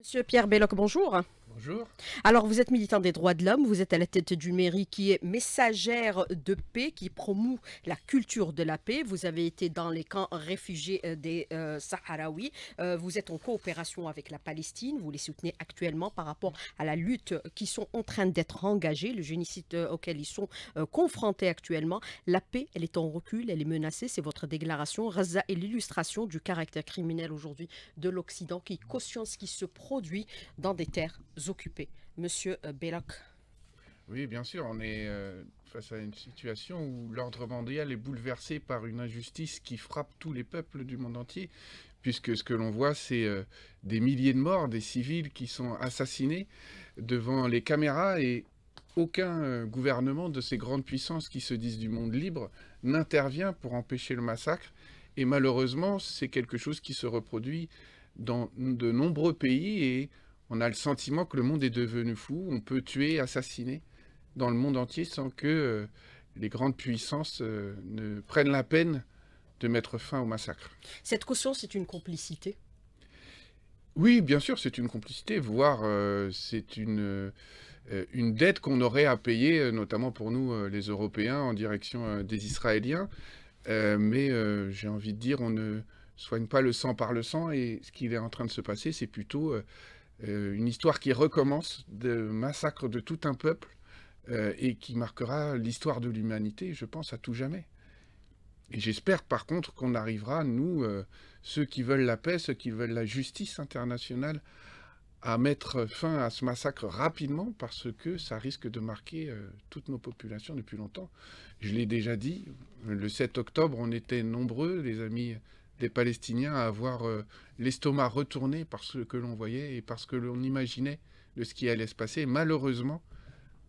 Monsieur Pierre Belloc, bonjour. Bonjour. Alors, vous êtes militant des droits de l'homme, vous êtes à la tête d'une mairie qui est messagère de paix, qui promoue la culture de la paix. Vous avez été dans les camps réfugiés euh, des euh, euh, vous êtes en coopération avec la Palestine. Vous les soutenez actuellement par rapport à la lutte qui sont en train d'être engagées, le génocide euh, auquel ils sont confrontés actuellement. La paix, elle est en recul, elle est menacée. C'est votre déclaration. Raza est l'illustration du caractère criminel aujourd'hui de l'Occident qui cautionne ce qui se produit dans des terres occupés. Monsieur euh, Belloc. Oui, bien sûr, on est euh, face à une situation où l'ordre mondial est bouleversé par une injustice qui frappe tous les peuples du monde entier, puisque ce que l'on voit, c'est euh, des milliers de morts, des civils qui sont assassinés devant les caméras et aucun gouvernement de ces grandes puissances qui se disent du monde libre n'intervient pour empêcher le massacre. Et malheureusement, c'est quelque chose qui se reproduit dans de nombreux pays et on a le sentiment que le monde est devenu fou, on peut tuer, assassiner dans le monde entier sans que euh, les grandes puissances euh, ne prennent la peine de mettre fin au massacre. Cette caution, c'est une complicité Oui, bien sûr, c'est une complicité, voire euh, c'est une, une dette qu'on aurait à payer, notamment pour nous, les Européens, en direction des Israéliens. mais j'ai envie de dire, on ne soigne pas le sang par le sang, et ce qui est en train de se passer, c'est plutôt euh, une histoire qui recommence de massacre de tout un peuple euh, et qui marquera l'histoire de l'humanité, je pense, à tout jamais. Et j'espère par contre qu'on arrivera, nous, euh, ceux qui veulent la paix, ceux qui veulent la justice internationale, à mettre fin à ce massacre rapidement parce que ça risque de marquer toutes nos populations depuis longtemps. Je l'ai déjà dit, le 7 octobre, on était nombreux, les amis des Palestiniens à avoir euh, l'estomac retourné par ce que l'on voyait et parce que l'on imaginait de ce qui allait se passer. Malheureusement,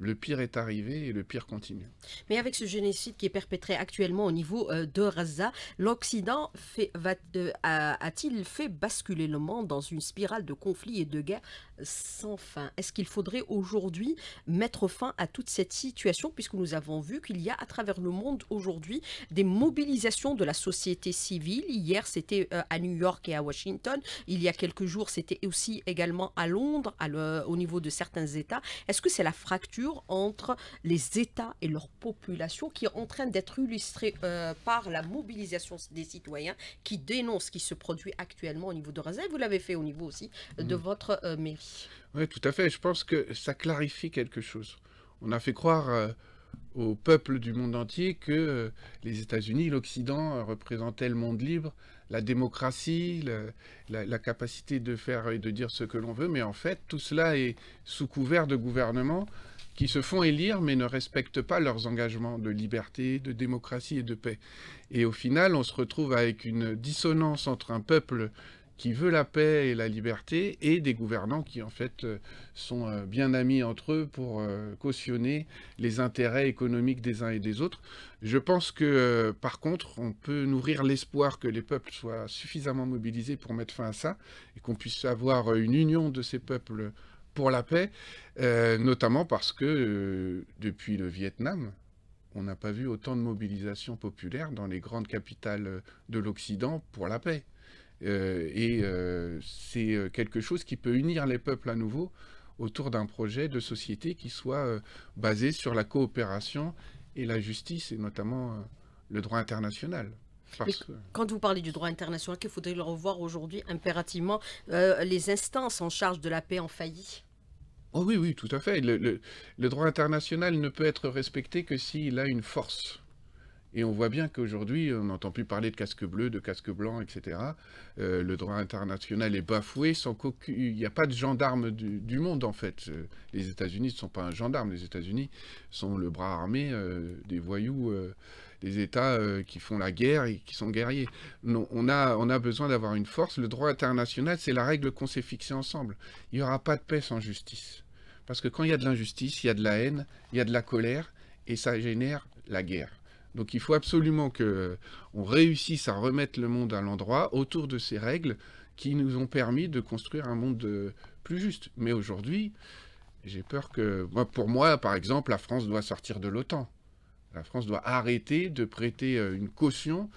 le pire est arrivé et le pire continue. Mais avec ce génocide qui est perpétré actuellement au niveau euh, de Gaza, l'Occident euh, a-t-il fait basculer le monde dans une spirale de conflits et de guerres sans fin Est-ce qu'il faudrait aujourd'hui mettre fin à toute cette situation puisque nous avons vu qu'il y a à travers le monde aujourd'hui des mobilisations de la société civile. Hier, c'était euh, à New York et à Washington. Il y a quelques jours, c'était aussi également à Londres, au niveau de certains États. Est-ce que c'est la fracture entre les États et leur population qui est en train d'être illustrée euh, par la mobilisation des citoyens qui dénoncent ce qui se produit actuellement au niveau de Raza. Vous l'avez fait au niveau aussi euh, de mm. votre euh, mairie. Oui, tout à fait. Je pense que ça clarifie quelque chose. On a fait croire... au peuple du monde entier que les États-Unis, l'Occident représentaient le monde libre, la démocratie, la, la, capacité de faire et de dire ce que l'on veut, mais en fait tout cela est sous couvert de gouvernements qui se font élire mais ne respectent pas leurs engagements de liberté, de démocratie et de paix. Et au final, on se retrouve avec une dissonance entre un peuple qui veut la paix et la liberté et des gouvernants qui en fait euh, sont euh, bien amis entre eux pour euh, cautionner les intérêts économiques des uns et des autres. Je pense que par contre, on peut nourrir l'espoir que les peuples soient suffisamment mobilisés pour mettre fin à ça et qu'on puisse avoir une union de ces peuples pour la paix, euh, notamment parce que euh, depuis le Vietnam, on n'a pas vu autant de mobilisation populaire dans les grandes capitales euh, de l'Occident pour la paix. et c'est quelque chose qui peut unir les peuples à nouveau autour d'un projet de société qui soit basé sur la coopération et la justice, et notamment le droit international quand vous parlez du droit international, qu'il faudrait le revoir aujourd'hui impérativement, euh, les instances en charge de la paix en faillite. Oh oui, oui, tout à fait. Le, droit international ne peut être respecté que s'il a une force. Et on voit bien qu'aujourd'hui, on n'entend plus parler de casque bleu, de casque blanc, etc. Euh, le droit international est bafoué sans qu'il n'y a pas de gendarme du, monde, en fait. Euh, les États-Unis ne sont pas un gendarme. Les États-Unis sont le bras armé des voyous des États euh, qui font la guerre et qui sont guerriers. Non, on a, on a besoin d'avoir une force. Le droit international, c'est la règle qu'on s'est fixée ensemble. Il n'y aura pas de paix sans justice. Parce que quand il y a de l'injustice, il y a de la haine, il y a de la colère, et ça génère la guerre. Donc il faut absolument que euh, on réussisse à remettre le monde à l'endroit autour de ces règles qui nous ont permis de construire un monde euh, plus juste. Mais aujourd'hui, j'ai peur que, moi, pour moi, par exemple, la France doit sortir de l'OTAN. La France doit arrêter de prêter euh, une caution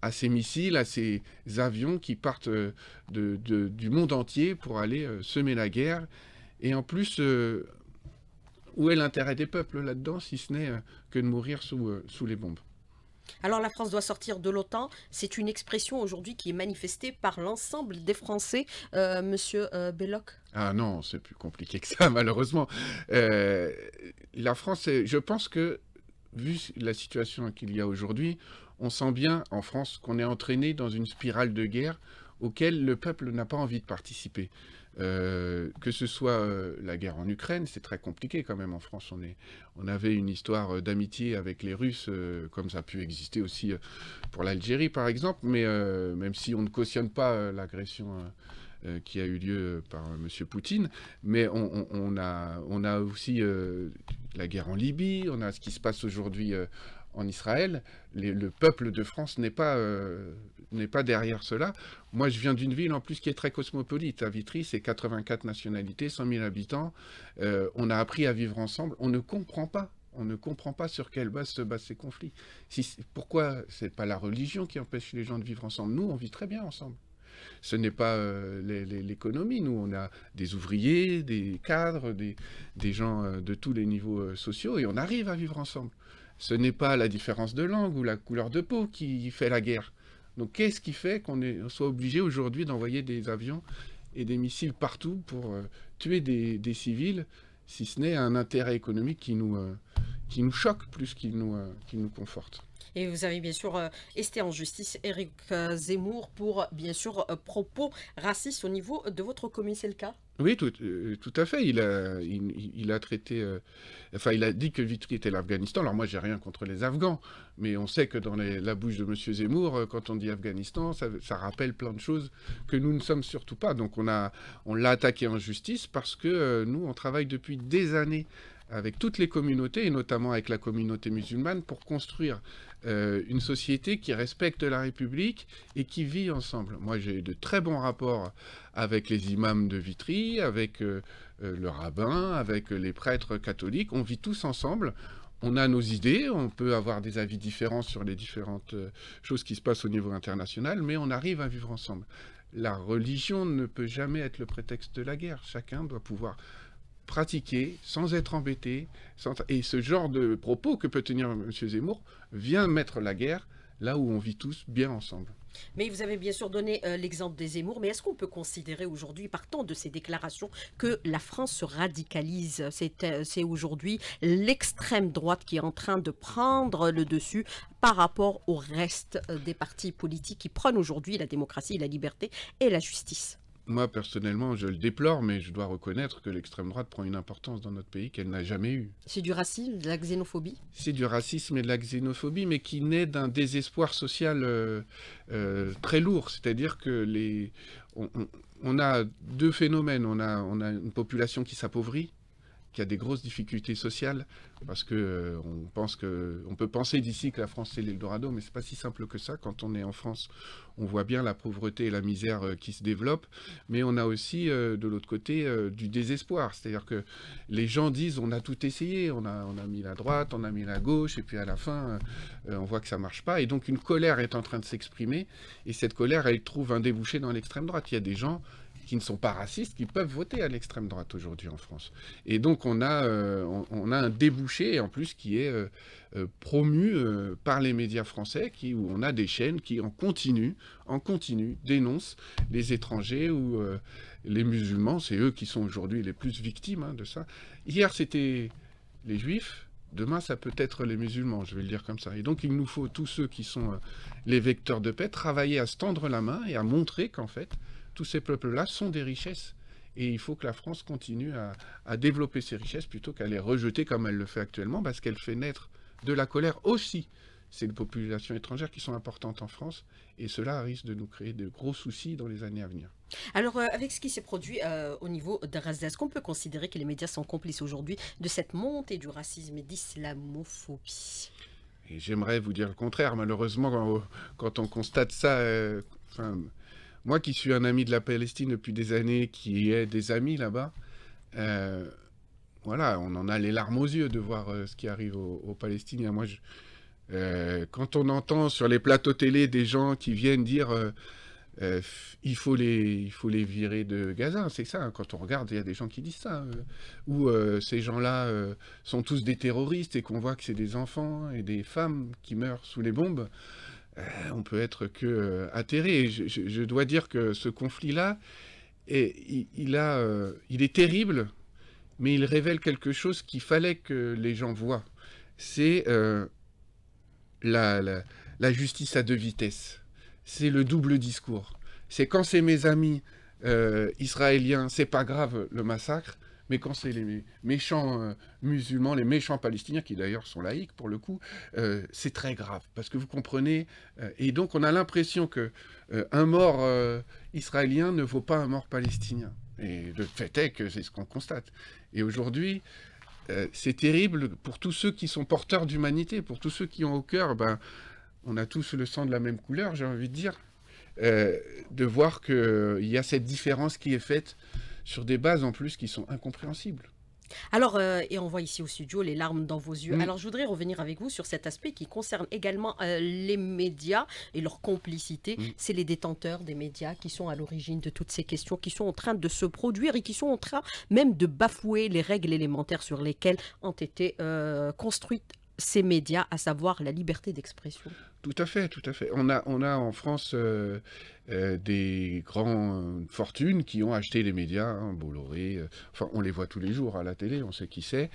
à ces missiles, à ces avions qui partent euh, du monde entier pour aller euh, semer la guerre. Et en plus, où est l'intérêt des peuples là-dedans, si ce n'est que de mourir sous, sous les bombes alors la France doit sortir de l'OTAN, c'est une expression aujourd'hui qui est manifestée par l'ensemble des Français, Monsieur Belloc. Ah non, c'est plus compliqué que ça, malheureusement. la France, je pense que vu la situation qu'il y a aujourd'hui, on sent bien en France qu'on est entraîné dans une spirale de guerre auquel le peuple n'a pas envie de participer. Euh, que ce soit euh, la guerre en Ukraine, c'est très compliqué quand même en France. On, est, on avait une histoire euh, d'amitié avec les Russes, comme ça a pu exister aussi pour l'Algérie par exemple, mais même si on ne cautionne pas l'agression euh, qui a eu lieu euh, par euh, Monsieur M. Poutine, mais on, a, on a aussi la guerre en Libye, on a ce qui se passe aujourd'hui en Israël, le peuple de France n'est pas, n'est pas derrière cela. Moi, je viens d'une ville en plus qui est très cosmopolite. À Vitry, c'est 84 nationalités, 100 000 habitants. on a appris à vivre ensemble. On ne comprend pas. On ne comprend pas sur quelle base se basent ces conflits. Si, pourquoi c'est pas la religion qui empêche les gens de vivre ensemble Nous, on vit très bien ensemble ce n'est pas euh, l'économie. Nous, on a des ouvriers, des cadres, des, gens euh, de tous les niveaux euh, sociaux et on arrive à vivre ensemble. Ce n'est pas la différence de langue ou la couleur de peau qui fait la guerre. Donc, qu'est-ce qui fait qu'on soit obligé aujourd'hui d'envoyer des avions et des missiles partout pour tuer des, civils, si ce n'est un intérêt économique qui nous, choque plus qu'il nous conforte et vous avez bien sûr euh, esté en justice Eric euh, Zemmour pour euh, bien sûr propos racistes au niveau de votre commune. C'est le cas oui, tout, à fait. Il a, il, a traité. enfin, il a dit que Vitry était l'Afghanistan. Alors, moi, j'ai rien contre les Afghans. Mais on sait que dans la bouche de M. Zemmour, quand on dit Afghanistan, ça, rappelle plein de choses que nous ne sommes surtout pas. Donc, on l'a on attaqué en justice parce que nous, on travaille depuis des années avec toutes les communautés, et notamment avec la communauté musulmane, pour construire euh, une société qui respecte la République et qui vit ensemble. Moi, j'ai de très bons rapports avec les imams de Vitry, avec euh, euh, le rabbin, avec les prêtres catholiques. On vit tous ensemble. On a nos idées, on peut avoir des avis différents sur les différentes choses qui se passent au niveau international, mais on arrive à vivre ensemble. La religion ne peut jamais être le prétexte de la guerre. Chacun doit pouvoir pratiquer sans être embêté. Et ce genre de propos que peut tenir M. Zemmour vient mettre la guerre là où on vit tous bien ensemble. Mais vous avez bien sûr donné euh, l'exemple des Zemmour, mais est-ce qu'on peut considérer aujourd'hui, partant de ces déclarations, que la France se radicalise euh, C'est aujourd'hui l'extrême droite qui est en train de prendre le dessus par rapport au reste euh, des partis politiques qui prennent aujourd'hui la démocratie, la liberté et la justice. Moi, personnellement, je le déplore, mais je dois reconnaître que l'extrême droite prend une importance dans notre pays qu'elle n'a jamais eue. C'est du racisme, de la xénophobie C'est du racisme et de la xénophobie, mais qui naît d'un désespoir social euh, euh, très lourd. C'est-à-dire que les... on, a deux phénomènes. On a, on a une population qui s'appauvrit, qui a des grosses difficultés sociales, parce que euh, on pense que on peut penser d'ici que la France c'est l'Eldorado, mais c'est pas si simple que ça. Quand on est en France, on voit bien la pauvreté et la misère euh, qui se développent, mais on a aussi euh, de l'autre côté du désespoir, c'est-à-dire que les gens disent on a tout essayé, on a on a mis la droite, on a mis la gauche, et puis à la fin on voit que ça marche pas, et donc une colère est en train de s'exprimer, et cette colère elle trouve un débouché dans l'extrême droite. Il y a des gens qui ne sont pas racistes, qui peuvent voter à l'extrême droite aujourd'hui en France. Et donc on a, euh, on, a un débouché, en plus, qui est euh, euh, promu par les médias français, qui, où on a des chaînes qui, en continu, en continu, dénoncent les étrangers ou les musulmans. C'est eux qui sont aujourd'hui les plus victimes hein, de ça. Hier, c'était les juifs, Demain, ça peut être les musulmans, je vais le dire comme ça. Et donc, il nous faut, tous ceux qui sont les vecteurs de paix, travailler à se tendre la main et à montrer qu'en fait, tous ces peuples-là sont des richesses. Et il faut que la France continue à, développer ces richesses plutôt qu'à les rejeter comme elle le fait actuellement, parce qu'elle fait naître de la colère aussi. C'est les populations étrangères qui sont importantes en France, et cela risque de nous créer de gros soucis dans les années à venir. Alors, euh, avec ce qui s'est produit euh, au niveau de Razda, est-ce qu'on peut considérer que les médias sont complices aujourd'hui de cette montée du racisme et d'islamophobie Et j'aimerais vous dire le contraire. Malheureusement, quand on constate ça, euh, moi qui suis un ami de la Palestine depuis des années, qui ai des amis là-bas, euh, voilà, on en a les larmes aux yeux de voir euh, ce qui arrive aux, Palestiniens. Moi, je, euh, quand on entend sur les plateaux télé des gens qui viennent dire il, faut les, il faut les virer de Gaza, c'est ça. Hein, quand on regarde, il y a des gens qui disent ça. ou ces gens-là sont tous des terroristes et qu'on voit que c'est des enfants et des femmes qui meurent sous les bombes. Euh, on peut être que euh, atterré. Je, dois dire que ce conflit-là, euh, il, est terrible, mais il révèle quelque chose qu'il fallait que les gens voient. C'est la, la, justice à deux vitesses. C'est le double discours. C'est quand c'est mes amis israéliens, c'est pas grave le massacre, mais quand c'est les méchants euh, musulmans, les méchants palestiniens, qui d'ailleurs sont laïcs pour le coup, euh, c'est très grave. Parce que vous comprenez, euh, et donc on a l'impression que un mort israélien ne vaut pas un mort palestinien. Et le fait est que c'est ce qu'on constate. Et aujourd'hui, c'est terrible pour tous ceux qui sont porteurs d'humanité, pour tous ceux qui ont au cœur, ben, on a tous le sang de la même couleur, j'ai envie de dire, de voir qu'il y a cette différence qui est faite sur des bases en plus qui sont incompréhensibles. Alors, euh, et on voit ici au studio les larmes dans vos yeux. Mm. Alors, je voudrais revenir avec vous sur cet aspect qui concerne également euh, les médias et leur complicité. Mm. C'est les détenteurs des médias qui sont à l'origine de toutes ces questions, qui sont en train de se produire et qui sont en train même de bafouer les règles élémentaires sur lesquelles ont été euh, construites ces médias, à savoir la liberté d'expression. Tout à fait, tout à fait. On a, on a en France euh, euh, des grandes fortunes qui ont acheté les médias, hein, Bolloré, euh, enfin on les voit tous les jours à la télé, on sait qui c'est,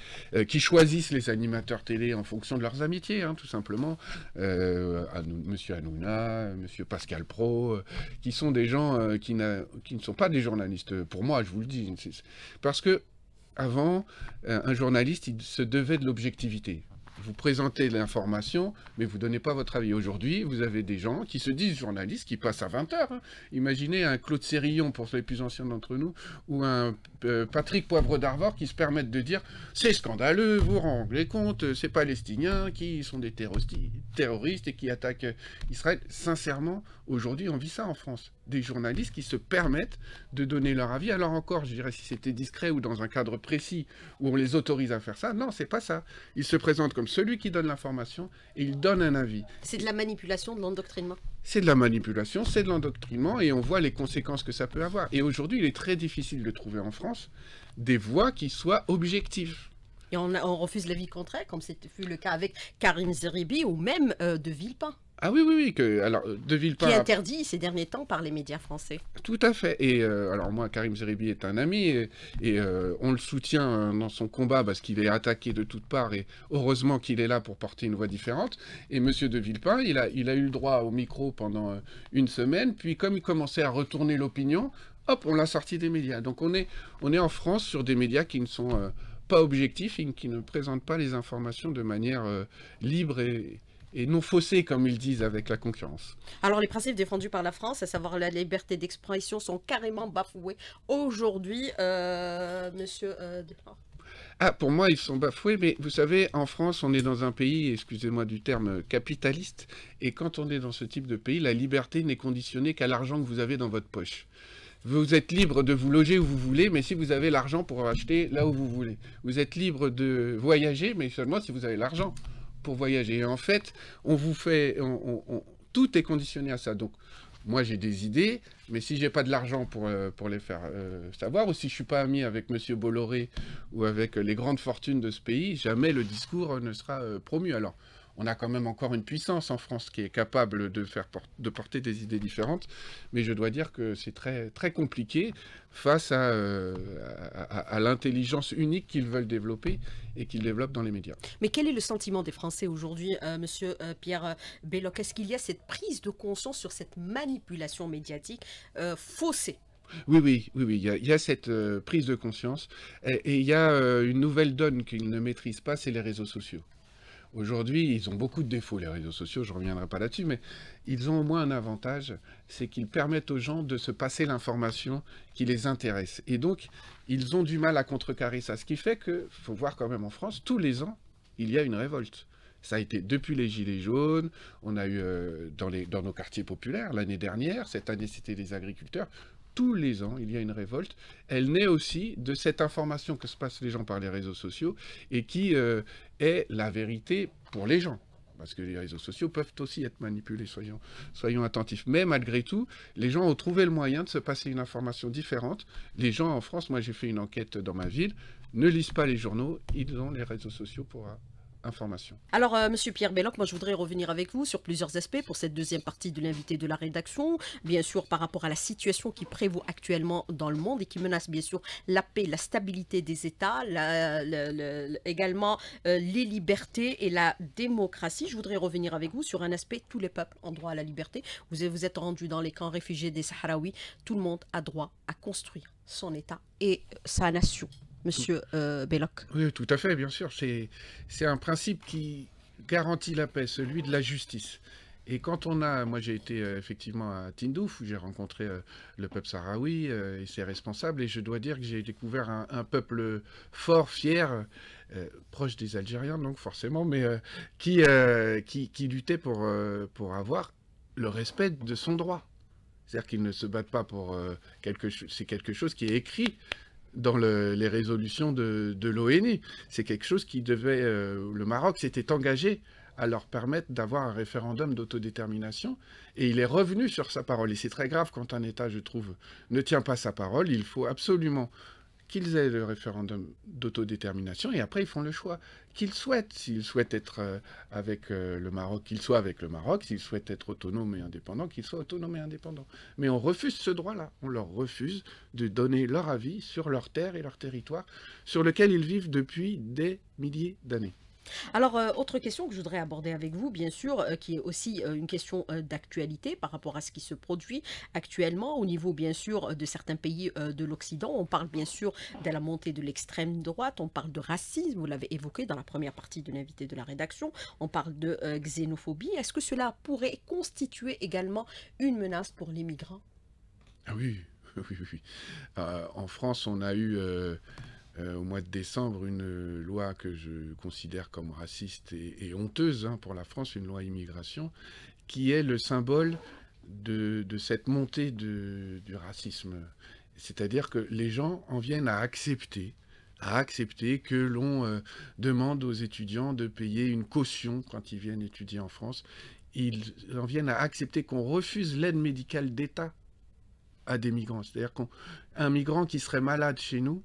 qui choisissent les animateurs télé en fonction de leurs amitiés, hein, tout simplement. Monsieur Hanouna, Monsieur Pascal Pro, qui sont des gens qui, qui ne sont pas des journalistes, pour moi, je vous le dis. Parce que avant, un journaliste, il se devait de l'objectivité vous présentez l'information, mais vous ne donnez pas votre avis. Aujourd'hui, vous avez des gens qui se disent journalistes, qui passent à 20 heures. Hein. Imaginez un Claude Sérillon, pour les plus anciens d'entre nous, ou un euh, Patrick Poivre d'Arvor qui se permettent de dire « C'est scandaleux, vous rendez compte, c'est Palestiniens qui sont des terroristes et qui attaquent Israël. » Sincèrement, Aujourd'hui, on vit ça en France. Des journalistes qui se permettent de donner leur avis. Alors encore, je dirais si c'était discret ou dans un cadre précis où on les autorise à faire ça. Non, c'est pas ça. Ils se présentent comme celui qui donne l'information et ils donnent un avis. C'est de la manipulation, de l'endoctrinement. C'est de la manipulation, c'est de l'endoctrinement et on voit les conséquences que ça peut avoir. Et aujourd'hui, il est très difficile de trouver en France des voix qui soient objectives. Et on, on refuse l'avis contraire, comme c'était le cas avec Karim Zeribi ou même euh, de Villepin. Ah oui, oui, oui, que, alors, euh, De Qui est interdit ces derniers temps par les médias français. Tout à fait. Et euh, alors moi, Karim Zeribi est un ami, et, euh, on le soutient dans son combat parce qu'il est attaqué de toutes parts, et heureusement qu'il est là pour porter une voix différente. Et Monsieur De Villepin, il a, il a eu le droit au micro pendant une semaine, puis comme il commençait à retourner l'opinion, hop, on l'a sorti des médias. Donc on est, on est en France sur des médias qui ne sont... pas objectifs et qui ne présentent pas les informations de manière libre et, et non faussés, comme ils disent, avec la concurrence. Alors les principes défendus par la France, à savoir la liberté d'expression, sont carrément bafoués aujourd'hui, euh, monsieur euh, ah, pour moi, ils sont bafoués, mais vous savez, en France, on est dans un pays, excusez-moi du terme, capitaliste, et quand on est dans ce type de pays, la liberté n'est conditionnée qu'à l'argent que vous avez dans votre poche. Vous êtes libre de vous loger où vous voulez, mais si vous avez l'argent pour acheter là où vous voulez. Vous êtes libre de voyager, mais seulement si vous avez l'argent voyager. Et en fait, on vous fait, on, tout est conditionné à ça. Donc, moi j'ai des idées, mais si j'ai pas de l'argent pour, euh, pour les faire euh, savoir, ou si je suis pas ami avec Monsieur Bolloré ou avec les grandes fortunes de ce pays, jamais le discours ne sera euh, promu. Alors, on a quand même encore une puissance en France qui est capable de, faire de porter des idées différentes, mais je dois dire que c'est très, très compliqué face euh, à, l'intelligence unique qu'ils veulent développer et qu'ils développent dans les médias. Mais quel est le sentiment des Français aujourd'hui, euh, monsieur euh, Pierre Belloc Est-ce qu'il y a cette prise de conscience sur cette manipulation médiatique faussée oui, oui, oui, oui, il y a, cette prise de conscience et, il y a une nouvelle donne qu'ils ne maîtrisent pas, c'est les réseaux sociaux. Aujourd'hui, ils ont beaucoup de défauts, les réseaux sociaux, je ne reviendrai pas là-dessus, mais ils ont au moins un avantage, c'est qu'ils permettent aux gens de se passer l'information qui les intéresse. Et donc, ils ont du mal à contrecarrer ça. Ce qui fait que, faut voir quand même en France, tous les ans, il y a une révolte. Ça a été depuis les Gilets jaunes, on a eu euh, dans, dans nos quartiers populaires l'année dernière, cette année c'était les agriculteurs, tous les ans, il y a une révolte. Elle naît aussi de cette information que se passent les gens par les réseaux sociaux et qui euh, est la vérité pour les gens. Parce que les réseaux sociaux peuvent aussi être manipulés, soyons, soyons attentifs. Mais malgré tout, les gens ont trouvé le moyen de se passer une information différente. Les gens en France, moi j'ai fait une enquête dans ma ville, ne lisent pas les journaux, ils ont les réseaux sociaux pour alors, euh, Monsieur Pierre Belloc, moi je voudrais revenir avec vous sur plusieurs aspects pour cette deuxième partie de l'invité de la rédaction. Bien sûr, par rapport à la situation qui prévaut actuellement dans le monde et qui menace bien sûr la paix, la stabilité des États, également euh, les libertés et la démocratie. Je voudrais revenir avec vous sur un aspect tous les peuples ont droit à la liberté. Vous vous êtes rendu dans les camps réfugiés des Sahraouis. Tout le monde a droit à construire son État et sa nation monsieur euh, Belloc. Oui, tout à fait, bien sûr. C'est un principe qui garantit la paix, celui de la justice. Et quand on a, moi j'ai été euh, effectivement à Tindouf où j'ai rencontré euh, le peuple sahraoui et ses responsables et je dois dire que j'ai découvert un, peuple fort, fier, proche des Algériens donc forcément, mais qui, qui, luttait pour, pour avoir le respect de son droit. C'est-à-dire qu'ils ne se battent pas pour quelque chose, c'est quelque chose qui est écrit dans les résolutions de, l'ONU. E. C'est quelque chose qui devait... Euh, le Maroc s'était engagé à leur permettre d'avoir un référendum d'autodétermination. Et il est revenu sur sa parole. Et c'est très grave quand un État, je trouve, ne tient pas sa parole. Il faut absolument qu'ils aient le référendum d'autodétermination et après ils font le choix qu'ils souhaitent. S'ils souhaitent être euh, avec euh, le Maroc, qu'ils soient avec le Maroc. S'ils souhaitent être autonomes et indépendants, qu'ils soient autonomes et indépendants. Mais on refuse ce droit-là. On leur refuse de donner leur avis sur leur terre et leur territoire sur lequel ils vivent depuis des milliers d'années. Alors, euh, autre question que je voudrais aborder avec vous, bien sûr, euh, qui est aussi euh, une question d'actualité par rapport à ce qui se produit actuellement au niveau, bien sûr, de certains pays de l'Occident. On parle, bien sûr, de la montée de l'extrême droite, on parle de racisme, vous l'avez évoqué dans la première partie de l'invité de la rédaction, on parle de xénophobie. Est-ce que cela pourrait constituer également une menace pour les migrants Ah oui, oui, oui. en France, on a eu euh, au mois de décembre une loi que je considère comme raciste et, honteuse hein, pour la France, une loi immigration, qui est le symbole de, cette montée du racisme. C'est-à-dire que les gens en viennent à accepter à accepter que l'on euh, demande aux étudiants de payer une caution quand ils viennent étudier en France. Ils en viennent à accepter qu'on refuse l'aide médicale d'État à des migrants. C'est-à-dire qu'un migrant qui serait malade chez nous,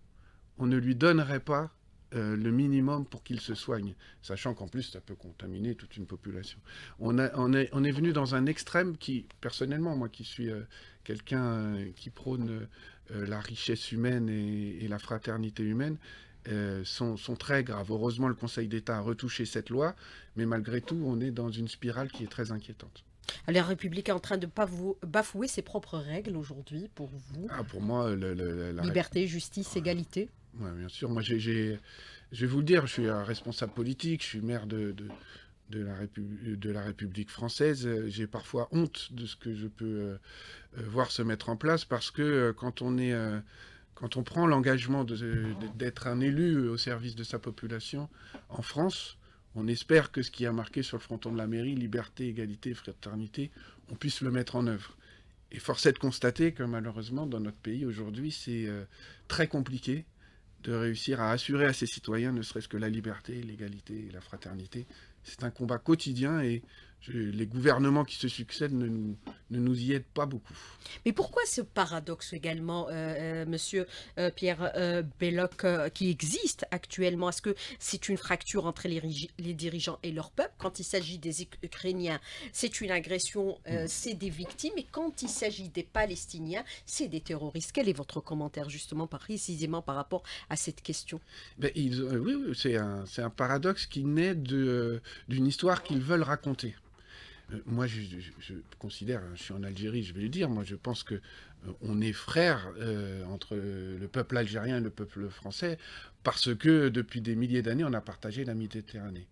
on ne lui donnerait pas euh, le minimum pour qu'il se soigne, sachant qu'en plus ça peut contaminer toute une population. On, est, venu dans un extrême qui, personnellement, moi qui suis euh, quelqu'un euh, qui prône la richesse humaine et, la fraternité humaine, sont, très graves. Heureusement, le Conseil d'État a retouché cette loi, mais malgré tout, on est dans une spirale qui est très inquiétante. La République est en train de bafouer ses propres règles aujourd'hui, pour vous ah, Pour moi, la liberté, justice, égalité bien sûr. Moi, je vais vous le dire, je suis un responsable politique, je suis maire de, de, la, République française. J'ai parfois honte de ce que je peux euh, euh, voir se mettre en place parce que euh, quand on est. quand on prend l'engagement d'être un élu au service de sa population en France, on espère que ce qui a marqué sur le fronton de la mairie, liberté, égalité, fraternité, on puisse le mettre en œuvre. Et force est de constater que malheureusement, dans notre pays aujourd'hui, c'est très compliqué de réussir à assurer à ses citoyens ne serait-ce que la liberté, l'égalité et la fraternité. C'est un combat quotidien et les gouvernements qui se succèdent ne nous, y aident pas beaucoup. Mais pourquoi ce paradoxe également, euh, euh, monsieur euh, Pierre Belloc, qui existe actuellement Est-ce que c'est une fracture entre les, dirigeants et leur peuple Quand il s'agit des Ukrainiens, c'est une agression, hmm. c'est des victimes. Et quand il s'agit des Palestiniens, c'est des terroristes. Quel est votre commentaire justement précisément par rapport à cette question ben, Oui, c'est un, paradoxe qui naît d'une histoire qu'ils veulent raconter. Euh, moi, je, considère, hein, je suis en Algérie, je vais le dire, moi, je pense que euh, on est frères euh, entre le peuple algérien et le peuple français, parce que depuis des milliers d'années, on a partagé la Méditerranée.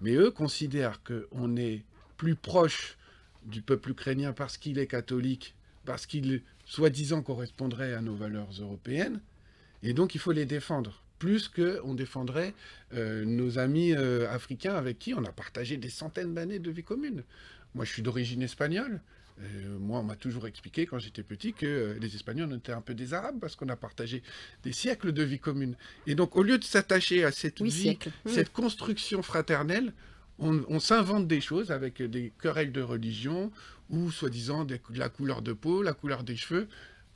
Mais eux considèrent qu'on est plus proche du peuple ukrainien parce qu'il est catholique, parce qu'il, soi-disant, correspondrait à nos valeurs européennes, et donc il faut les défendre plus qu'on défendrait nos amis africains avec qui on a partagé des centaines d'années de vie commune. Moi, je suis d'origine espagnole. Euh, moi, on m'a toujours expliqué quand j'étais petit que euh, les Espagnols étaient un peu des Arabes parce qu'on a partagé des siècles de vie commune. Et donc, au lieu de s'attacher à cette vie, mmh. cette construction fraternelle, on, s'invente des choses avec des querelles de religion ou soi-disant de la couleur de peau, la couleur des cheveux.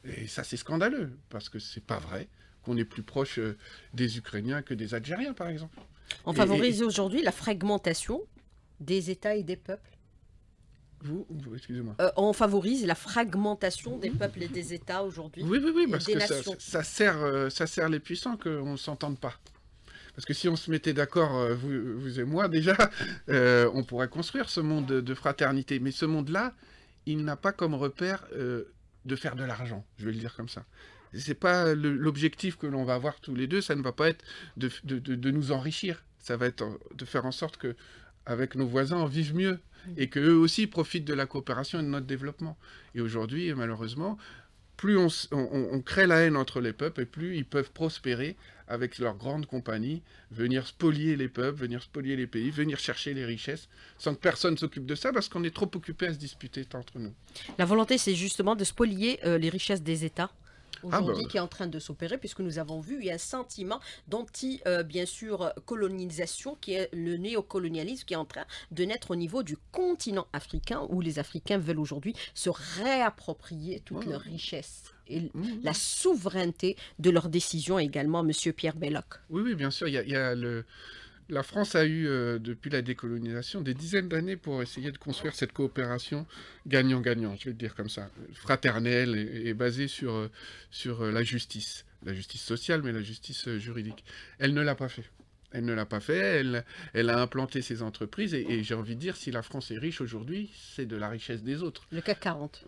Et ça, c'est scandaleux parce que c'est pas vrai qu'on est plus proche euh, des Ukrainiens que des Algériens, par exemple. On favorise aujourd'hui la fragmentation des États et des peuples vous, excusez-moi. Euh, on favorise la fragmentation des peuples et des États aujourd'hui. Oui, oui, oui, parce que ça, sert, euh, ça sert les puissants qu'on ne s'entende pas. Parce que si on se mettait d'accord, euh, vous, et moi déjà, on pourrait construire ce monde de, fraternité. Mais ce monde-là, il n'a pas comme repère de faire de l'argent, je vais le dire comme ça. Ce n'est pas l'objectif que l'on va avoir tous les deux, ça ne va pas être de, de nous enrichir. Ça va être de faire en sorte que, avec nos voisins, on vive mieux et qu'eux aussi profitent de la coopération et de notre développement. Et aujourd'hui, malheureusement, plus on, crée la haine entre les peuples et plus ils peuvent prospérer avec leurs grandes compagnies, venir spolier les peuples, venir spolier les pays, venir chercher les richesses, sans que personne s'occupe de ça parce qu'on est trop occupé à se disputer entre nous. La volonté, c'est justement de spolier euh, les richesses des États aujourd'hui ah bah. qui est en train de s'opérer, puisque nous avons vu, il y a un sentiment d'anti, euh, bien sûr, colonisation, qui est le néocolonialisme qui est en train de naître au niveau du continent africain, où les Africains veulent aujourd'hui se réapproprier toute leurs leur richesse et la souveraineté de leurs décisions également, Monsieur Pierre Belloc. Oui, oui, bien sûr, il il y a le la France a eu, euh, depuis la décolonisation, des dizaines d'années pour essayer de construire cette coopération gagnant-gagnant, je vais le dire comme ça, fraternelle et, basée sur, euh, sur euh, la justice. La justice sociale, mais la justice juridique. Elle ne l'a pas fait. Elle ne l'a pas fait, elle, a implanté ses entreprises et, j'ai envie de dire, si la France est riche aujourd'hui, c'est de la richesse des autres. Le CAC 40.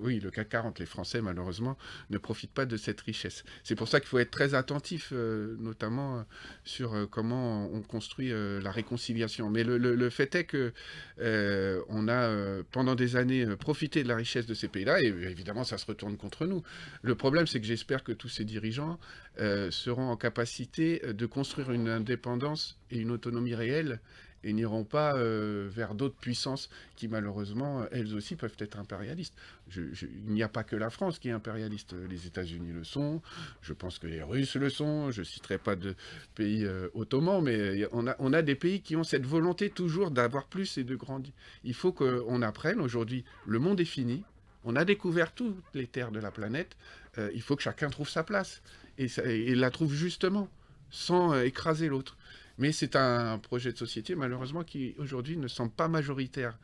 oui, le CAC 40. Les Français, malheureusement, ne profitent pas de cette richesse. C'est pour ça qu'il faut être très attentif, euh, notamment euh, sur euh, comment on construit la réconciliation. Mais le, fait est qu'on a, pendant des années, profité de la richesse de ces pays-là et évidemment, ça se retourne contre nous. Le problème, c'est que j'espère que tous ces dirigeants euh, seront en capacité euh, de construire une indépendance et une autonomie réelle et n'iront pas euh, vers d'autres puissances qui malheureusement, elles aussi, peuvent être impérialistes. il n'y a pas que la France qui est impérialiste, les États-Unis le sont, je pense que les Russes le sont, je ne citerai pas de pays ottomans, mais on a des pays qui ont cette volonté toujours d'avoir plus et de grandir. Il faut qu'on apprenne aujourd'hui, le monde est fini, on a découvert toutes les terres de la planète, euh, il faut que chacun trouve sa place et, la trouve justement, sans euh, écraser l'autre. Mais c'est un projet de société, malheureusement, qui aujourd'hui ne semble pas majoritaire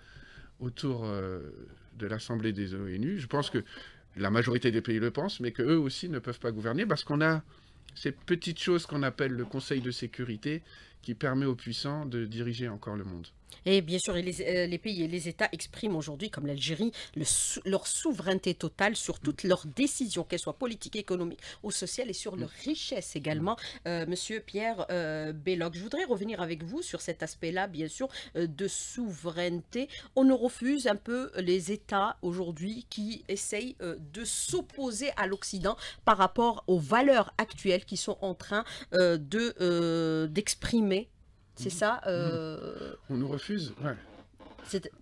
autour euh, de l'Assemblée des ONU. Je pense que la majorité des pays le pensent, mais qu'eux aussi ne peuvent pas gouverner parce qu'on a ces petites choses qu'on appelle le Conseil de sécurité qui permet aux puissants de diriger encore le monde. Et bien sûr, euh, les, pays et les États expriment aujourd'hui, comme l'Algérie, leur souveraineté totale sur mm. toutes leurs décisions, qu'elles soient politiques, économiques ou sociales, et sur mm. leur richesse également. Mm. Euh, monsieur Pierre euh, Belloc, je voudrais revenir avec vous sur cet aspect-là, bien sûr, de souveraineté. On nous refuse un peu les États aujourd'hui qui essayent de s'opposer à l'Occident par rapport aux valeurs actuelles qui sont en train de d'exprimer c'est mhm. ça. Euh, mhm. On nous refuse. Ouais.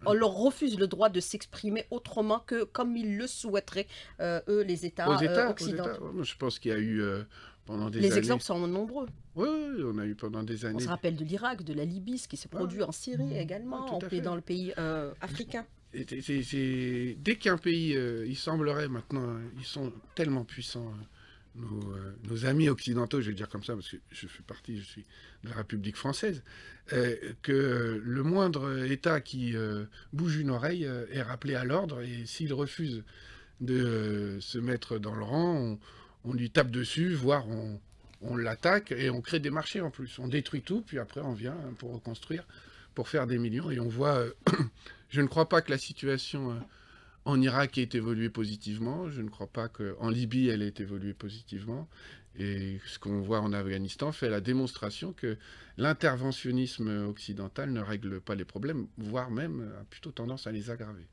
On leur refuse le droit de s'exprimer autrement que comme ils le souhaiteraient, euh, eux, les États, euh, occidentaux. Je pense qu'il y a eu pendant des années. Les exemples sont nombreux. Oui, on a eu pendant des années. On se rappelle de l'Irak, de la Libye, ce qui s'est produit en Syrie mhm. également, en, dans le pays africain. dès qu'un pays, il semblerait maintenant, ils sont tellement puissants. Euh, nos, amis occidentaux, je vais dire comme ça parce que je fais partie, je suis de la République française, euh, que le moindre État qui euh, bouge une oreille est rappelé à l'ordre et s'il refuse de se mettre dans le rang, on, lui tape dessus, voire on, on l'attaque et on crée des marchés en plus. On détruit tout, puis après on vient hein, pour reconstruire, pour faire des millions et on voit... je ne crois pas que la situation en Irak elle est positivement. Je ne crois pas qu'en Libye, elle ait évolué positivement. Et ce qu'on voit en Afghanistan fait la démonstration que l'interventionnisme occidental ne règle pas les problèmes, voire même a plutôt tendance à les aggraver.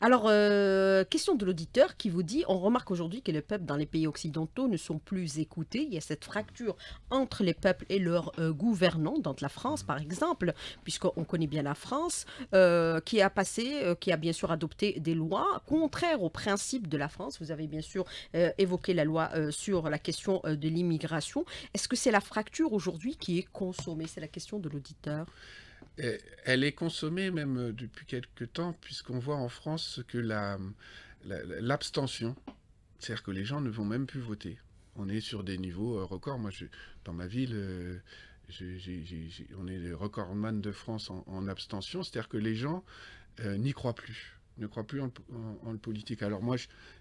Alors, euh, question de l'auditeur qui vous dit, on remarque aujourd'hui que les peuples dans les pays occidentaux ne sont plus écoutés. Il y a cette fracture entre les peuples et leurs euh, gouvernants, dans la France par exemple, puisqu'on connaît bien la France, euh, qui a passé, qui a bien sûr adopté des lois contraires aux principes de la France. Vous avez bien sûr évoqué la loi sur la question de l'immigration. Est-ce que c'est la fracture aujourd'hui qui est consommée C'est la question de l'auditeur elle est consommée même euh, depuis quelque temps, puisqu'on voit en France que l'abstention, c'est-à-dire que les gens ne vont même plus voter. On est sur des niveaux euh, records. Moi, dans ma ville, euh, on est le recordman de France en, abstention, c'est-à-dire que les gens n'y croient plus ne crois plus en, le politique. Alors moi,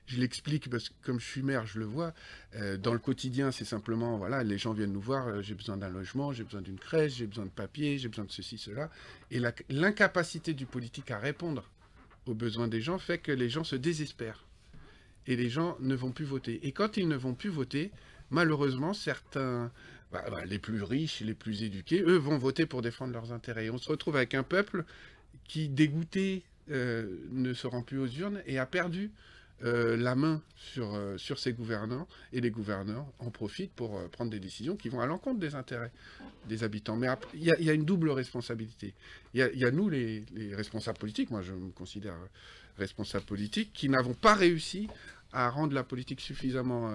je, l'explique parce que comme je suis maire, je le vois. Euh, dans le quotidien, c'est simplement, voilà, les gens viennent nous voir, euh, j'ai besoin d'un logement, j'ai besoin d'une crèche, j'ai besoin de papier, j'ai besoin de ceci, cela. Et l'incapacité du politique à répondre aux besoins des gens fait que les gens se désespèrent. Et les gens ne vont plus voter. Et quand ils ne vont plus voter, malheureusement, certains, bah, bah, les plus riches, les plus éduqués, eux vont voter pour défendre leurs intérêts. Et on se retrouve avec un peuple qui, dégoûté euh, ne se rend plus aux urnes et a perdu euh, la main sur, euh, sur ses gouvernants, et les gouverneurs en profitent pour prendre des décisions qui vont à l'encontre des intérêts des habitants. Mais il y, a une double responsabilité. Il y, a nous, les, les, responsables politiques, moi je me considère responsable politique, qui n'avons pas réussi à rendre la politique suffisamment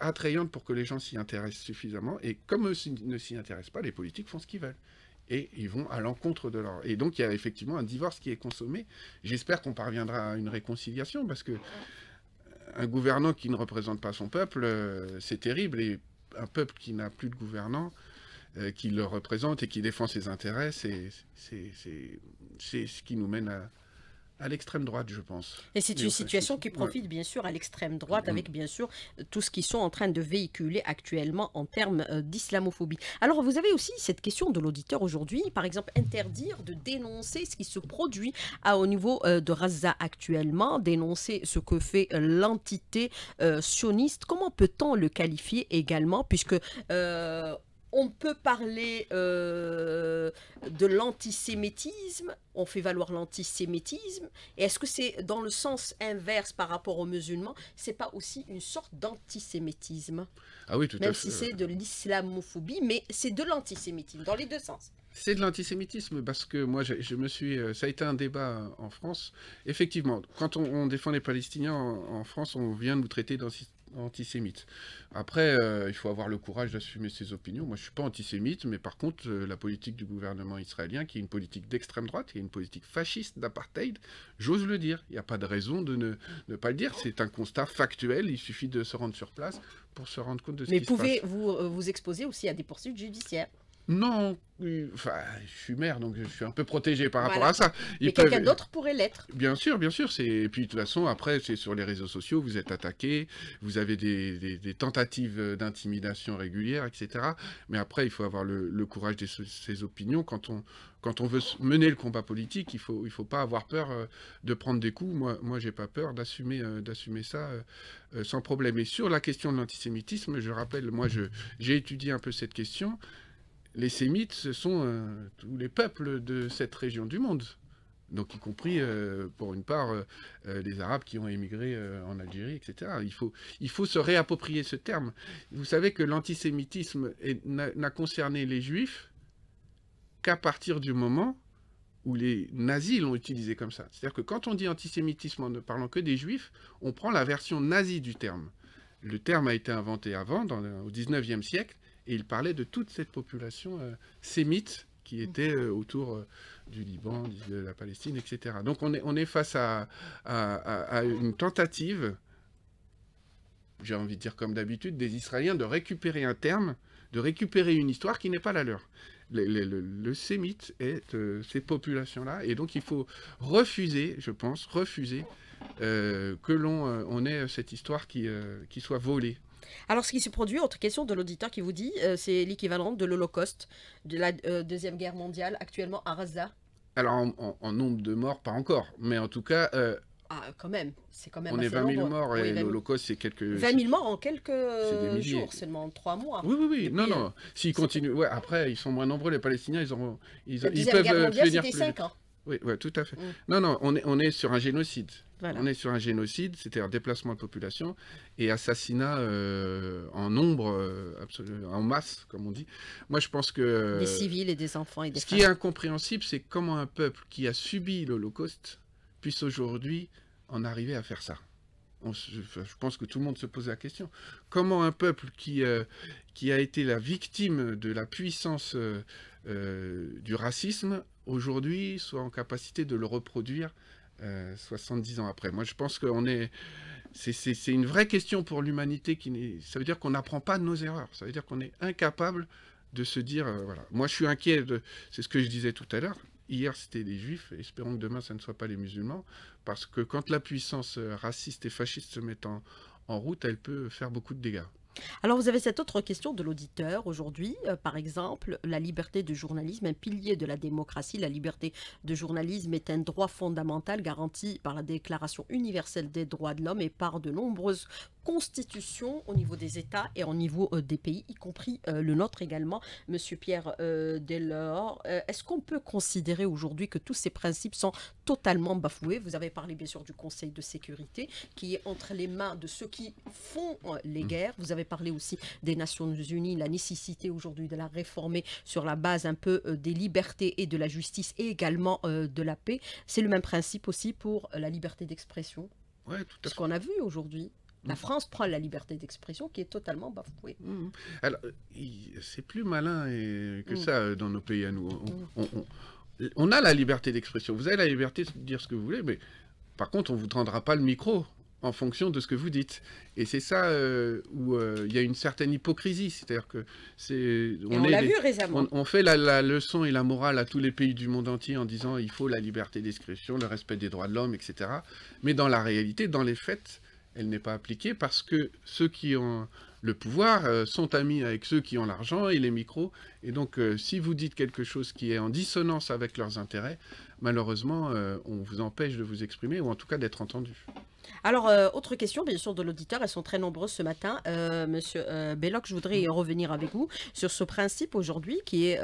attrayante pour que les gens s'y intéressent suffisamment. Et comme eux ne s'y intéressent pas, les politiques font ce qu'ils veulent et ils vont à l'encontre de leur... Et donc il y a effectivement un divorce qui est consommé. J'espère qu'on parviendra à une réconciliation, parce que euh, un gouvernant qui ne représente pas son peuple, euh, c'est terrible, et un peuple qui n'a plus de gouvernant, euh, qui le représente et qui défend ses intérêts, c'est ce qui nous mène à, à l'extrême droite, je pense. Et c'est une situation qui profite bien sûr à l'extrême droite, avec bien sûr tout ce qu'ils sont en train de véhiculer actuellement en termes euh, d'islamophobie. Alors vous avez aussi cette question de l'auditeur aujourd'hui, par exemple interdire de dénoncer ce qui se produit au niveau euh, de Gaza actuellement, dénoncer ce que fait euh, l'entité sioniste. Comment peut-on le qualifier également, puisque on peut parler euh, de l'antisémitisme, on fait valoir l'antisémitisme, est-ce que c'est dans le sens inverse par rapport aux musulmans, c'est pas aussi une sorte d'antisémitisme Ah oui, tout à fait. Même si c'est de l'islamophobie, mais c'est de l'antisémitisme, dans les deux sens. C'est de l'antisémitisme parce que moi, je, me suis, euh, ça a été un débat euh, en France. Effectivement, quand on, défend les Palestiniens en, France, on vient de nous traiter antisémite. Après, euh, il faut avoir le courage d'assumer ses opinions. Moi, je ne suis pas antisémite, mais par contre, euh, la politique du gouvernement israélien, qui est une politique d'extrême droite, qui est une politique fasciste d'apartheid, j'ose le dire. Il n'y a pas de raison de ne, pas le dire. C'est un constat factuel. Il suffit de se rendre sur place pour se rendre compte de ce qui se passe. Mais pouvez-vous euh, vous exposer aussi à des poursuites judiciaires non, enfin, je suis maire, donc je suis un peu protégé par rapport à ça. Mais quelqu'un d'autre pourrait l'être. Bien sûr, bien sûr. Et puis de toute façon, après, c'est sur les réseaux sociaux, vous êtes attaqué, vous avez des, tentatives d'intimidation régulières, etc. Mais après, il faut avoir le, courage de ses opinions. Quand on, veut mener le combat politique, il ne faut, il faut pas avoir peur euh, de prendre des coups. Moi, moi n'ai pas peur d'assumer euh, d'assumer ça euh, sans problème. Et sur la question de l'antisémitisme, je rappelle, moi, j'ai étudié un peu cette question les Sémites, ce sont euh, tous les peuples de cette région du monde. Donc y compris, euh, pour une part, euh, les Arabes qui ont émigré en Algérie, etc. Il faut, il faut se réapproprier ce terme. Vous savez que l'antisémitisme n'a concerné les Juifs qu'à partir du moment où les nazis l'ont utilisé comme ça. C'est-à-dire que quand on dit antisémitisme en ne parlant que des Juifs, on prend la version nazie du terme. Le terme a été inventé avant, dans, au 19e siècle, et il parlait de toute cette population euh, sémite qui mm. était euh, autour euh, du Liban, de la Palestine, etc. Donc on est, face à, une tentative, j'ai envie de dire comme d'habitude, des Israéliens de récupérer un terme, de récupérer une histoire qui n'est pas la leur. Le, sémite est ces populations-là. Et donc, il faut refuser, je pense, refuser que l'on ait cette histoire qui soit volée alors, ce qui se produit, autre question de l'auditeur qui vous dit, euh, c'est l'équivalent de l'Holocauste, de la euh, Deuxième Guerre mondiale, actuellement à Gaza. Alors, en, nombre de morts, pas encore, mais en tout cas... Euh, ah, quand même, c'est quand même On est 20 000 morts et l'Holocauste, c'est quelques... 20 000 morts en quelques jours, seulement en trois mois. Oui, oui, oui, non, non, s'ils continuent... Ouais, après, ils sont moins nombreux, les Palestiniens, ils, ont, ils, ils peuvent... Guerre mondiale, c'était 5 ans. Hein. Oui, ouais, tout à fait. Mm. Non, non, on est, on est sur un génocide. On est sur un génocide, c'était un déplacement de population et assassinat euh, en nombre, euh, en masse, comme on dit. Moi, je pense que... Euh, des civils et des enfants et des Ce qui est incompréhensible, c'est comment un peuple qui a subi l'Holocauste puisse aujourd'hui en arriver à faire ça. je, pense que tout le monde se pose la question. Comment un peuple qui a été la victime de la puissance du racisme, aujourd'hui, soit en capacité de le reproduire 70 euh, ans après. Moi, je pense qu'on est... C'est une vraie question pour l'humanité. qui Ça veut dire qu'on n'apprend pas de nos erreurs. Ça veut dire qu'on est incapable de se dire... Euh, voilà. Moi, je suis inquiet. De... C'est ce que je disais tout à l'heure. Hier, c'était les juifs. Espérons que demain, ça ne soit pas les musulmans. Parce que quand la puissance euh, raciste et fasciste se met en route, elle peut faire beaucoup de dégâts. Alors vous avez cette autre question de l'auditeur aujourd'hui, euh, par exemple, la liberté de journalisme, un pilier de la démocratie, la liberté de journalisme est un droit fondamental garanti par la Déclaration universelle des droits de l'homme et par de nombreuses constitutions au niveau des États et au niveau euh, des pays, y compris euh, le nôtre également, Monsieur Pierre Delors. Est-ce qu'on peut considérer aujourd'hui que tous ces principes sont totalement bafoués Vous avez parlé bien sûr du Conseil de sécurité qui est entre les mains de ceux qui font les mmh. guerres. Vous avez parler aussi des Nations Unies, la nécessité aujourd'hui de la réformer sur la base un peu euh, des libertés et de la justice et également euh, de la paix. C'est le même principe aussi pour euh, la liberté d'expression. Ouais, Ce qu'on a vu aujourd'hui. La mm. France prend la liberté d'expression qui est totalement bafouée. Mm. Alors, c'est plus malin que mm. ça dans nos pays à nous. On, on a la liberté d'expression. Vous avez la liberté de dire ce que vous voulez, mais par contre, on ne vous tendra pas le micro en fonction de ce que vous dites. Et c'est ça euh, où euh, il y a une certaine hypocrisie, c'est-à-dire que c'est on, fait la, leçon et la morale à tous les pays du monde entier en disant il faut la liberté d'expression, le respect des droits de l'homme, etc. Mais dans la réalité, dans les faits, elle n'est pas appliquée parce que ceux qui ont le pouvoir euh, sont amis avec ceux qui ont l'argent et les micros. Et donc, si vous dites quelque chose qui est en dissonance avec leurs intérêts, malheureusement, on vous empêche de vous exprimer ou en tout cas d'être entendu. Alors, euh, autre question, bien sûr, de l'auditeur, elles sont très nombreuses ce matin. Euh, monsieur euh, Belloc, je voudrais revenir avec vous sur ce principe aujourd'hui qui est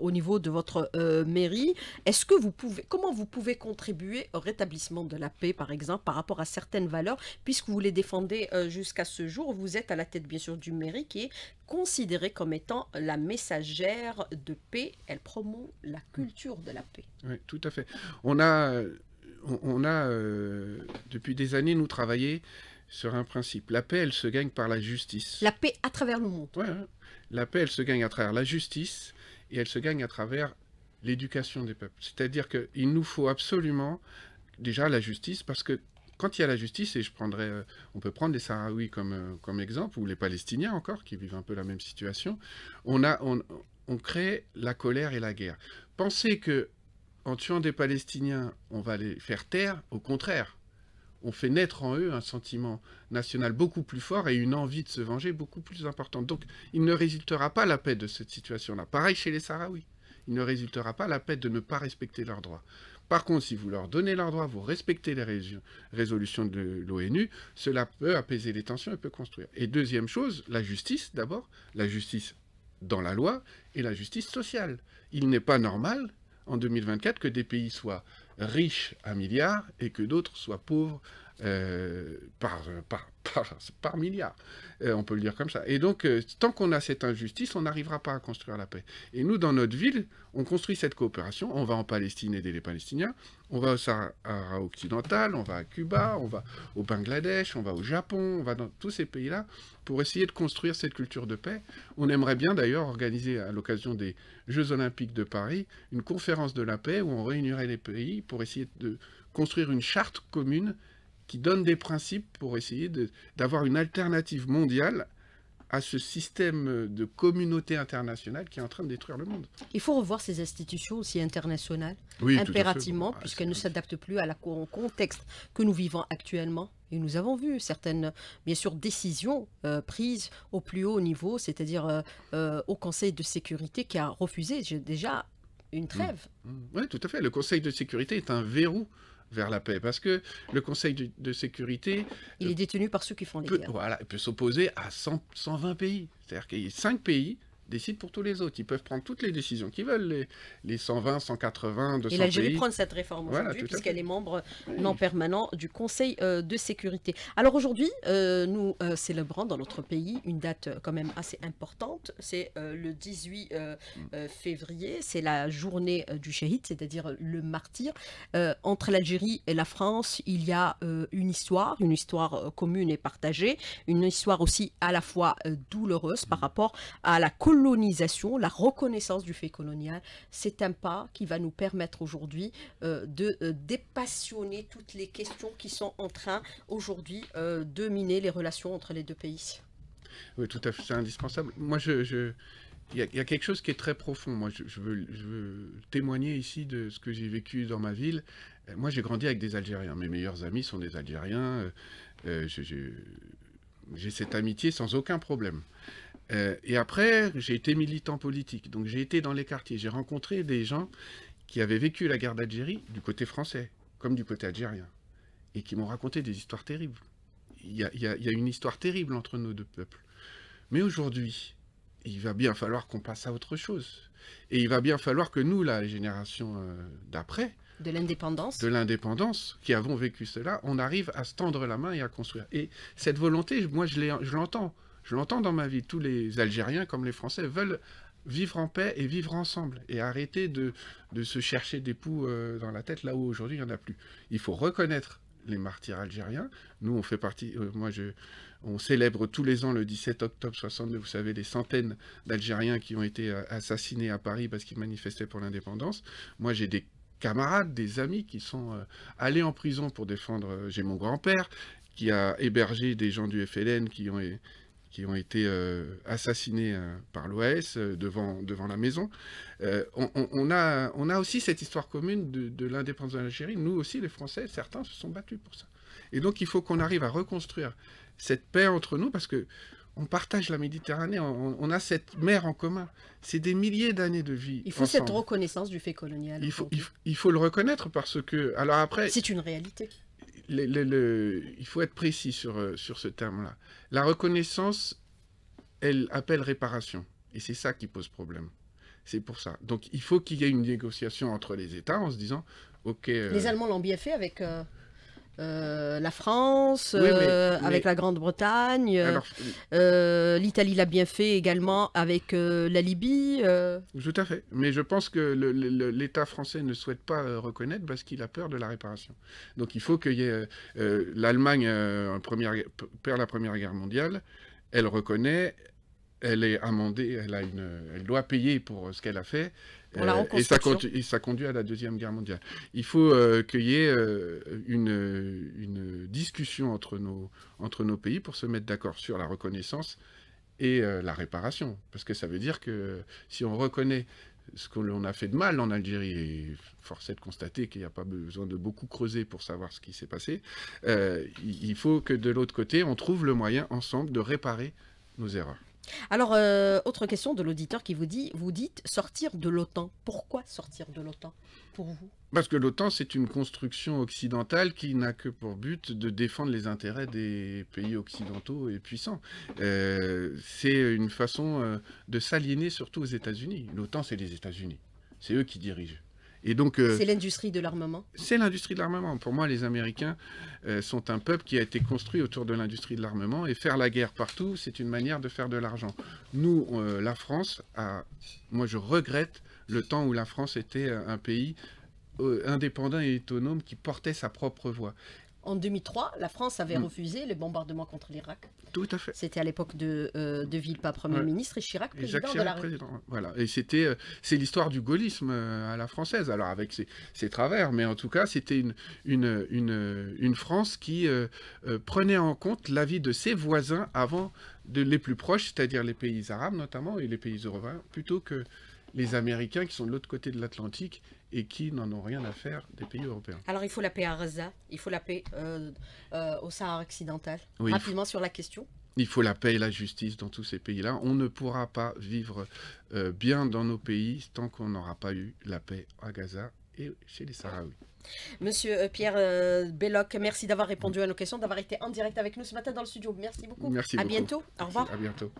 au niveau de votre mairie. Est-ce que vous pouvez, comment vous pouvez contribuer au rétablissement de la paix, par exemple, par rapport à certaines valeurs, puisque vous les défendez jusqu'à ce jour Vous êtes à la tête, bien sûr, du mairie qui est considérée comme étant la messagère de paix. Elle promeut la mmh. culture de la paix. Oui, tout à fait. On a on, a, euh, depuis des années, nous travaillé sur un principe. La paix, elle se gagne par la justice. La paix à travers le monde. Hein. la paix, elle se gagne à travers la justice et elle se gagne à travers l'éducation des peuples. C'est-à-dire qu'il nous faut absolument, déjà, la justice, parce que quand il y a la justice, et je prendrai, euh, on peut prendre les Sahraouis comme, euh, comme exemple, ou les Palestiniens encore, qui vivent un peu la même situation, on, a, on, on crée la colère et la guerre. Pensez que en tuant des Palestiniens, on va les faire taire. Au contraire, on fait naître en eux un sentiment national beaucoup plus fort et une envie de se venger beaucoup plus importante. Donc, il ne résultera pas la paix de cette situation-là. Pareil chez les Sahraouis. Il ne résultera pas la paix de ne pas respecter leurs droits. Par contre, si vous leur donnez leurs droits, vous respectez les résolutions de l'ONU, cela peut apaiser les tensions et peut construire. Et deuxième chose, la justice d'abord, la justice dans la loi et la justice sociale. Il n'est pas normal en 2024 que des pays soient riches à milliards et que d'autres soient pauvres euh, euh, par, par, milliard, euh, on peut le dire comme ça. Et donc, tant qu'on a cette injustice, on n'arrivera pas à construire la paix. Et nous, dans notre ville, on construit cette coopération, on va en Palestine aider les Palestiniens, on va au Sahara occidental, on va à Cuba, on va au Bangladesh, on va au Japon, on va dans tous ces pays-là pour essayer de construire cette culture de paix. On aimerait bien d'ailleurs organiser à l'occasion des Jeux Olympiques de Paris une conférence de la paix où on réunirait les pays pour essayer de construire une charte commune qui donne des principes pour essayer d'avoir une alternative mondiale à ce système de communauté internationale qui est en train de détruire le monde. Il faut revoir ces institutions aussi internationales, impérativement, ah, puisqu'elles ne s'adaptent plus à la, au contexte que nous vivons actuellement. Et nous avons vu certaines, bien sûr, décisions euh, prises au plus haut niveau, c'est-à-dire euh, euh, au Conseil de sécurité qui a refusé déjà une mmh. trêve. Mmh. Oui, tout à fait. Le Conseil de sécurité est un verrou vers la paix. Parce que le Conseil de, sécurité... Il est détenu par ceux qui font des Voilà, il peut s'opposer à 120 pays. C'est-à-dire qu'il y a 5 pays décide pour tous les autres. Ils peuvent prendre toutes les décisions qu'ils veulent, les, 120, 180, 200 Et l'Algérie prend cette réforme aujourd'hui, puisqu'elle est membre non permanent du Conseil euh, de sécurité. Alors aujourd'hui, euh, nous euh, célébrons dans notre pays une date quand même assez importante. C'est le 18 mm. février, c'est la journée du shahid, c'est-à-dire le martyr. entre l'Algérie et la France, il y a une histoire, une histoire commune et partagée, une histoire aussi à la fois douloureuse par rapport à la colonisation colonisation, la reconnaissance du fait colonial, c'est un pas qui va nous permettre aujourd'hui euh, de euh, dépassionner toutes les questions qui sont en train aujourd'hui euh, de miner les relations entre les deux pays. Oui, tout à fait, c'est indispensable. Moi, je... Il y, a, quelque chose qui est très profond. Moi, je, veux, je veux, témoigner ici de ce que j'ai vécu dans ma ville. Moi, j'ai grandi avec des Algériens. Mes meilleurs amis sont des Algériens. j'ai cette amitié sans aucun problème. Euh, et après, j'ai été militant politique, donc j'ai été dans les quartiers, j'ai rencontré des gens qui avaient vécu la guerre d'Algérie du côté français, comme du côté algérien, et qui m'ont raconté des histoires terribles. Il y, a, une histoire terrible entre nos deux peuples. Mais aujourd'hui, il va bien falloir qu'on passe à autre chose. Et il va bien falloir que nous, la génération euh, d'après, de l'indépendance. De l'indépendance, qui avons vécu cela, on arrive à se tendre la main et à construire. Et cette volonté, moi, je l'entends. Je l'entends dans ma vie, tous les Algériens comme les Français veulent vivre en paix et vivre ensemble, et arrêter de, de se chercher des poux euh, dans la tête là où aujourd'hui il n'y en a plus. Il faut reconnaître les martyrs algériens. Nous, on fait partie, euh, moi je, on célèbre tous les ans le 17 octobre 62, vous savez, les centaines d'Algériens qui ont été euh, assassinés à Paris parce qu'ils manifestaient pour l'indépendance. Moi j'ai des camarades, des amis qui sont allés en prison pour défendre, j'ai mon grand-père qui a hébergé des gens du FLN qui ont qui ont été euh, assassinés euh, par l'OAS euh, devant, devant la maison. On, a, on a aussi cette histoire commune de, de l'indépendance de l'Algérie. Nous aussi, les Français, certains se sont battus pour ça. Et donc, il faut qu'on arrive à reconstruire cette paix entre nous parce que on partage la Méditerranée, on, a cette mer en commun. C'est des milliers d'années de vie. Il faut cette reconnaissance du fait colonial. Il faut, il faut le reconnaître parce que. Alors après. C'est une réalité il faut être précis sur, euh, sur ce terme-là. La reconnaissance, elle appelle réparation. Et c'est ça qui pose problème. C'est pour ça. Donc il faut qu'il y ait une négociation entre les États en se disant, OK... Euh, les Allemands l'ont bien fait avec... Euh, euh, la France, euh, avec la Grande-Bretagne. Euh, L'Italie l'a bien fait également avec la Libye. Tout à fait. Mais je pense que l'État français ne souhaite pas reconnaître parce qu'il a peur de la réparation. Donc il faut que y ait... L'Allemagne perd la Première Guerre mondiale, elle reconnaît, elle est amendée, elle, doit payer pour euh, ce qu'elle a fait. Euh, et, ça conduit, ça conduit à la Deuxième Guerre mondiale. Il faut euh, qu'il y ait une, discussion entre nos, pays pour se mettre d'accord sur la reconnaissance et la réparation. Parce que ça veut dire que si on reconnaît ce qu'on a fait de mal en Algérie, et force est de constater qu'il n'y a pas besoin de beaucoup creuser pour savoir ce qui s'est passé, il faut que de l'autre côté, on trouve le moyen ensemble de réparer nos erreurs. Alors, euh, autre question de l'auditeur qui vous dit, vous dites sortir de l'OTAN. Pourquoi sortir de l'OTAN pour vous Parce que l'OTAN, c'est une construction occidentale qui n'a que pour but de défendre les intérêts des pays occidentaux et puissants. Euh, c'est une façon euh, de s'aliéner surtout aux États-Unis. L'OTAN, c'est les États-Unis. C'est eux qui dirigent donc, euh, c'est l'industrie de l'armement. C'est l'industrie de l'armement. Pour moi, les Américains euh, sont un peuple qui a été construit autour de l'industrie de l'armement et faire la guerre partout, c'est une manière de faire de l'argent. Nous, euh, la France, a... moi, je regrette le temps où la France était un pays indépendant et autonome qui portait sa propre voix. En 2003, la France avait mm. refusé le bombardements contre l'Irak. Tout à fait. C'était à l'époque de, euh, Premier ministre, et Chirac, président de la République. Voilà. Et c'était, euh, c'est l'histoire du gaullisme euh, à la française, alors avec ses, travers, mais en tout cas, c'était une, France qui prenait en compte l'avis de ses voisins avant de les plus proches, c'est-à-dire les pays arabes notamment et les pays européens, plutôt que les Américains qui sont de l'autre côté de l'Atlantique et qui n'en ont rien à faire des pays européens. Alors il faut la paix à Gaza, il faut la paix euh, euh, au Sahara occidental. Rapidement sur la question. Il faut la paix et la justice dans tous ces pays-là. On ne pourra pas vivre euh, bien dans nos pays tant qu'on n'aura pas eu la paix à Gaza et chez les Sahraouis. Monsieur Pierre Belloc, merci d'avoir répondu à nos questions, d'avoir été en direct avec nous ce matin dans le studio. Merci beaucoup. Merci à bientôt. Au revoir. À bientôt.